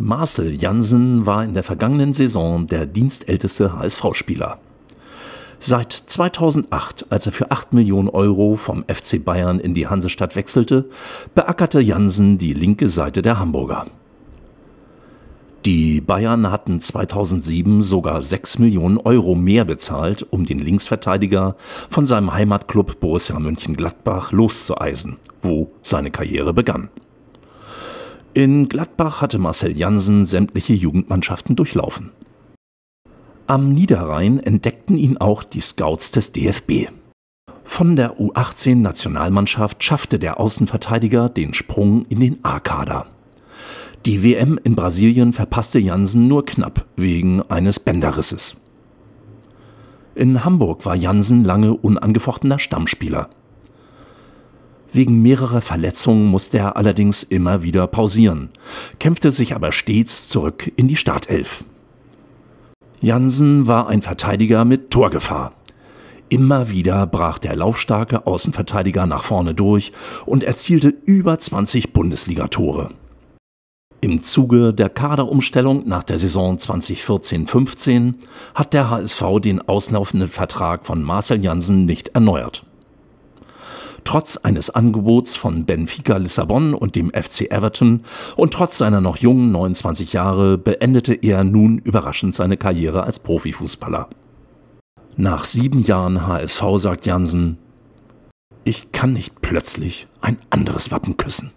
Marcel Jansen war in der vergangenen Saison der dienstälteste HSV-Spieler. Seit 2008, als er für 8 Millionen Euro vom FC Bayern in die Hansestadt wechselte, beackerte Jansen die linke Seite der Hamburger. Die Bayern hatten 2007 sogar 6 Millionen Euro mehr bezahlt, um den Linksverteidiger von seinem Heimatklub Borussia Mönchengladbach loszueisen, wo seine Karriere begann. In Gladbach hatte Marcel Jansen sämtliche Jugendmannschaften durchlaufen. Am Niederrhein entdeckten ihn auch die Scouts des DFB. Von der U18-Nationalmannschaft schaffte der Außenverteidiger den Sprung in den A-Kader. Die WM in Brasilien verpasste Jansen nur knapp wegen eines Bänderrisses. In Hamburg war Jansen lange unangefochtener Stammspieler. Wegen mehrerer Verletzungen musste er allerdings immer wieder pausieren, kämpfte sich aber stets zurück in die Startelf. Jansen war ein Verteidiger mit Torgefahr. Immer wieder brach der laufstarke Außenverteidiger nach vorne durch und erzielte über 20 Bundesligatore. Im Zuge der Kaderumstellung nach der Saison 2014-15 hat der HSV den auslaufenden Vertrag von Marcel Jansen nicht erneuert trotz eines Angebots von Benfica Lissabon und dem FC Everton und trotz seiner noch jungen 29 Jahre beendete er nun überraschend seine Karriere als Profifußballer. Nach sieben Jahren HSV sagt Jansen, ich kann nicht plötzlich ein anderes Wappen küssen.